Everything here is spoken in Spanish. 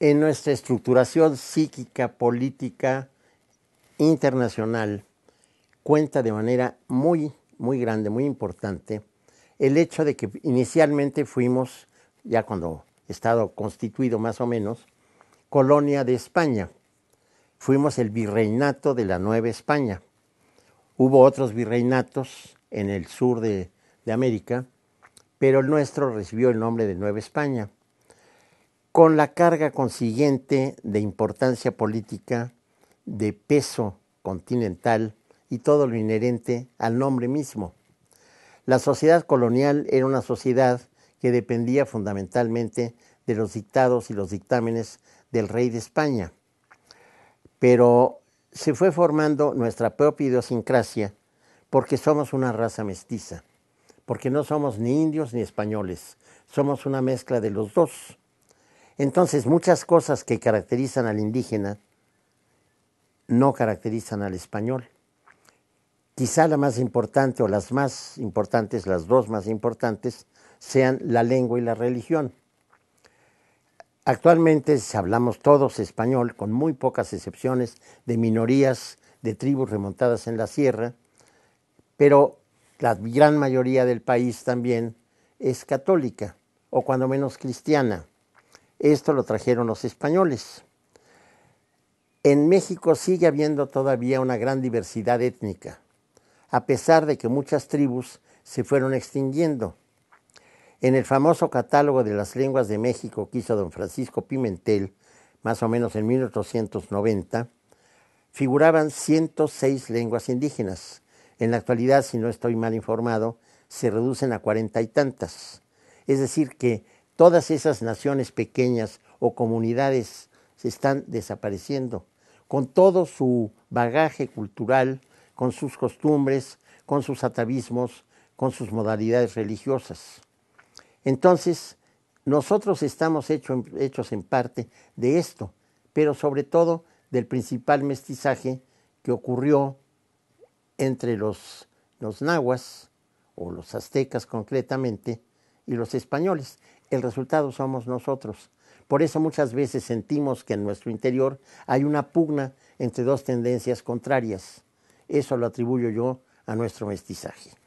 en nuestra estructuración psíquica, política, internacional, cuenta de manera muy, muy grande, muy importante, el hecho de que inicialmente fuimos, ya cuando Estado constituido más o menos, colonia de España. Fuimos el virreinato de la Nueva España. Hubo otros virreinatos en el sur de, de América, pero el nuestro recibió el nombre de Nueva España con la carga consiguiente de importancia política, de peso continental y todo lo inherente al nombre mismo. La sociedad colonial era una sociedad que dependía fundamentalmente de los dictados y los dictámenes del rey de España. Pero se fue formando nuestra propia idiosincrasia porque somos una raza mestiza, porque no somos ni indios ni españoles, somos una mezcla de los dos. Entonces, muchas cosas que caracterizan al indígena no caracterizan al español. Quizá la más importante o las más importantes, las dos más importantes, sean la lengua y la religión. Actualmente hablamos todos español, con muy pocas excepciones de minorías, de tribus remontadas en la sierra, pero la gran mayoría del país también es católica, o cuando menos cristiana. Esto lo trajeron los españoles. En México sigue habiendo todavía una gran diversidad étnica, a pesar de que muchas tribus se fueron extinguiendo. En el famoso catálogo de las lenguas de México que hizo don Francisco Pimentel, más o menos en 1890, figuraban 106 lenguas indígenas. En la actualidad, si no estoy mal informado, se reducen a cuarenta y tantas. Es decir, que Todas esas naciones pequeñas o comunidades se están desapareciendo, con todo su bagaje cultural, con sus costumbres, con sus atavismos, con sus modalidades religiosas. Entonces, nosotros estamos hechos en parte de esto, pero sobre todo del principal mestizaje que ocurrió entre los, los nahuas, o los aztecas concretamente, y los españoles. El resultado somos nosotros. Por eso muchas veces sentimos que en nuestro interior hay una pugna entre dos tendencias contrarias. Eso lo atribuyo yo a nuestro mestizaje.